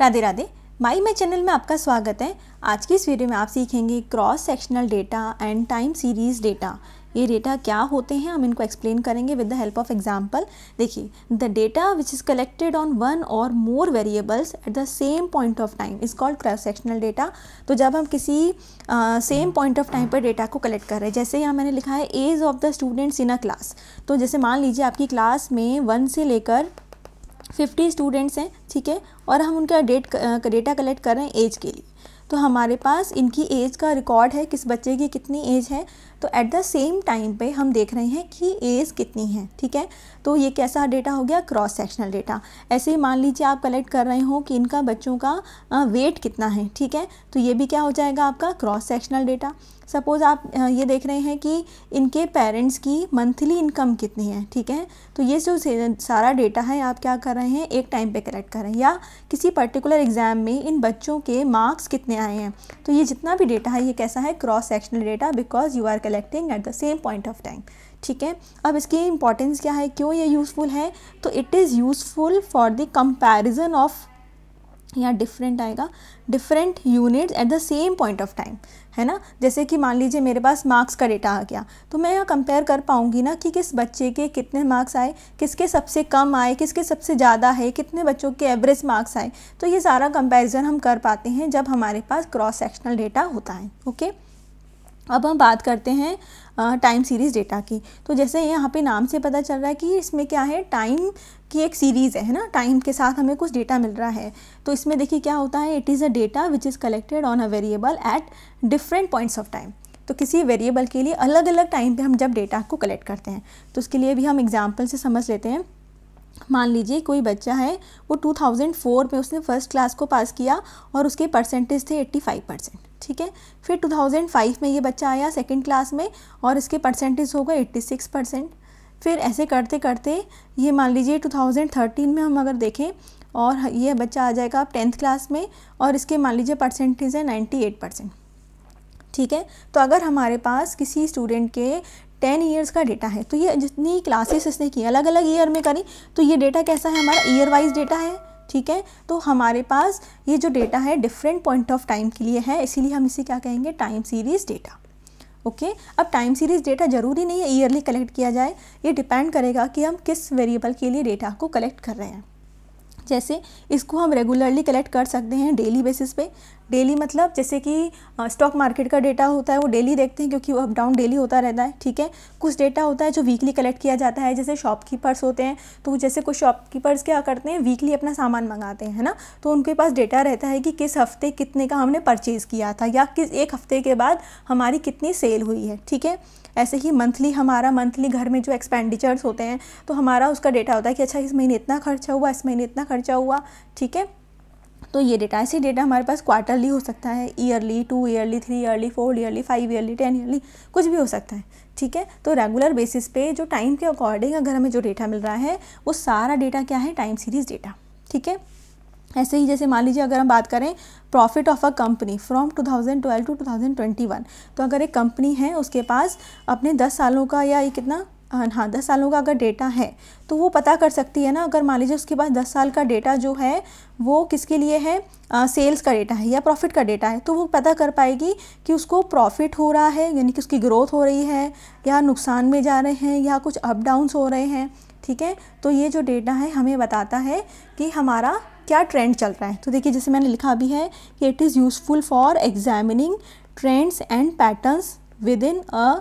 Radhe Radhe my my channel में आपका स्वागत है आज की इस वीडियो में आप सीखेंगे cross sectional data and time series data ये डेटा क्या होते हैं हम इनको एक्सप्लेन करेंगे with the help of example देखिए the data which is collected on one और more variables at the same point of time is called cross sectional data तो जब हम किसी सेम पॉइंट ऑफ टाइम पर डेटा को collect कर रहे हैं जैसे यहाँ मैंने लिखा है age of the students in a class तो जैसे मान लीजिए आपकी क्लास में वन से लेकर फिफ्टी स्टूडेंट्स हैं ठीक है और हम उनका डेट डेटा कलेक्ट कर रहे हैं एज के लिए तो हमारे पास इनकी एज का रिकॉर्ड है किस बच्चे की कितनी एज है तो एट द सेम टाइम पे हम देख रहे हैं कि एज कितनी है ठीक है तो ये कैसा डेटा हो गया क्रॉस सेक्शनल डेटा ऐसे ही मान लीजिए आप कलेक्ट कर रहे हो कि इनका बच्चों का वेट कितना है ठीक है तो ये भी क्या हो जाएगा आपका क्रॉस सेक्शनल डेटा सपोज़ आप ये देख रहे हैं कि इनके पेरेंट्स की मंथली इनकम कितनी है ठीक है तो ये जो सारा डेटा है आप क्या कर रहे हैं एक टाइम पे कलेक्ट कर रहे हैं या किसी पर्टिकुलर एग्ज़ाम में इन बच्चों के मार्क्स कितने आए हैं तो ये जितना भी डेटा है ये कैसा है cross sectional data because you are collecting at the same point of time ठीक है अब इसकी इंपॉर्टेंस क्या है क्यों ये यूज़फुल है तो it is useful for the comparison of यहाँ डिफरेंट आएगा different units at the same point of time है ना जैसे कि मान लीजिए मेरे पास मार्क्स का डेटा आ गया तो मैं यहाँ कंपेयर कर पाऊँगी ना कि किस बच्चे के कितने मार्क्स आए किसके सबसे कम आए किसके सबसे ज़्यादा है कितने बच्चों के एवरेज मार्क्स आए तो ये सारा कंपेरिजन हम कर पाते हैं जब हमारे पास क्रॉस सेक्शनल डेटा होता है ओके अब हम बात करते हैं टाइम सीरीज़ डेटा की तो जैसे यहाँ पे नाम से पता चल रहा है कि इसमें क्या है टाइम की एक सीरीज़ है ना टाइम के साथ हमें कुछ डेटा मिल रहा है तो इसमें देखिए क्या होता है it is a data which is collected on a variable at different points of time तो किसी वेरिएबल के लिए अलग अलग टाइम पे हम जब डेटा को कलेक्ट करते हैं तो उसके लिए भी हम एग्जाम्पल से समझ लेते हैं मान लीजिए कोई बच्चा है वो 2004 में उसने फर्स्ट क्लास को पास किया और उसके परसेंटेज थे 85 परसेंट ठीक है फिर 2005 में ये बच्चा आया सेकेंड क्लास में और इसके परसेंटेज हो गए 86 परसेंट फिर ऐसे करते करते ये मान लीजिए 2013 में हम अगर देखें और ये बच्चा आ जाएगा आप टेंथ क्लास में और इसके मान लीजिए परसेंटेज है नाइन्टी परसेंट ठीक है तो अगर हमारे पास किसी स्टूडेंट के टेन ईयर्स का डेटा है तो ये जितनी क्लासेस इसने की अलग अलग ईयर में करी तो ये डेटा कैसा है हमारा ईयर वाइज डेटा है ठीक है तो हमारे पास ये जो डेटा है डिफरेंट पॉइंट ऑफ टाइम के लिए है इसीलिए हम इसे क्या कहेंगे time series data okay okay? अब टाइम सीरीज़ डेटा ज़रूरी नहीं है ईयरली कलेक्ट किया जाए ये डिपेंड करेगा कि हम किस वेरिएबल के लिए डेटा को कलेक्ट कर रहे हैं जैसे इसको हम रेगुलरली कलेक्ट कर सकते हैं डेली बेसिस पे डेली मतलब जैसे कि स्टॉक मार्केट का डेटा होता है वो डेली देखते हैं क्योंकि वो अप डाउन डेली होता रहता है ठीक है कुछ डेटा होता है जो वीकली कलेक्ट किया जाता है जैसे शॉपकीपर्स होते हैं तो जैसे कुछ शॉपकीपर्स क्या करते हैं वीकली अपना सामान मंगाते हैं है ना तो उनके पास डेटा रहता है कि किस हफ्ते कितने का हमने परचेज़ किया था या किस एक हफ्ते के बाद हमारी कितनी सेल हुई है ठीक है ऐसे ही मंथली हमारा मंथली घर में जो एक्सपेंडिचर्स होते हैं तो हमारा उसका डेटा होता है कि अच्छा इस महीने इतना खर्चा हुआ इस महीने इतना खर्चा हुआ ठीक है तो ये डेटा ऐसे डेटा हमारे पास क्वार्टरली हो सकता है yearly two yearly three yearly four yearly five yearly ten yearly कुछ भी हो सकता है ठीक है तो रेगुलर बेसिस पे जो टाइम के अकॉर्डिंग अगर हमें जो डेटा मिल रहा है वो सारा डेटा क्या है टाइम सीरीज डेटा ठीक है ऐसे ही जैसे मान लीजिए अगर हम बात करें profit of a company from 2012 to 2021 तो अगर एक कंपनी है उसके पास अपने 10 सालों का या ये कितना हाँ, हाँ दस सालों का अगर डेटा है तो वो पता कर सकती है ना अगर मान लीजिए उसके पास दस साल का डेटा जो है वो किसके लिए है आ, सेल्स का डेटा है या प्रॉफिट का डेटा है तो वो पता कर पाएगी कि उसको प्रॉफिट हो रहा है यानी कि उसकी ग्रोथ हो रही है या नुकसान में जा रहे हैं या कुछ अप डाउन्स हो रहे हैं ठीक है तो ये जो डेटा है हमें बताता है कि हमारा क्या ट्रेंड चल रहा है तो देखिए जैसे मैंने लिखा भी है कि it is useful for examining trends and patterns within a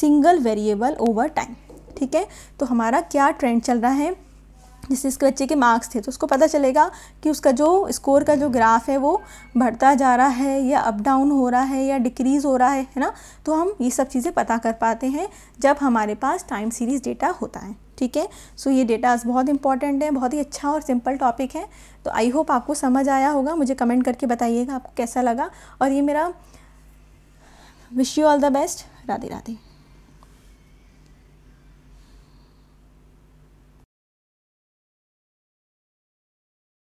single variable over time ठीक है तो हमारा क्या ट्रेंड चल रहा है जिससे इसके बच्चे के मार्क्स थे तो उसको पता चलेगा कि उसका जो स्कोर का जो ग्राफ है वो बढ़ता जा रहा है या अप डाउन हो रहा है या डिक्रीज़ हो रहा है है ना तो हम ये सब चीज़ें पता कर पाते हैं जब हमारे पास टाइम सीरीज़ डेटा होता है ठीक है सो ये डेटाज बहुत इंपॉर्टेंट है बहुत ही अच्छा और सिंपल टॉपिक है तो आई होप आपको समझ आया होगा मुझे कमेंट करके बताइएगा आपको कैसा लगा और ये मेरा wish you all the best Radhe Radhe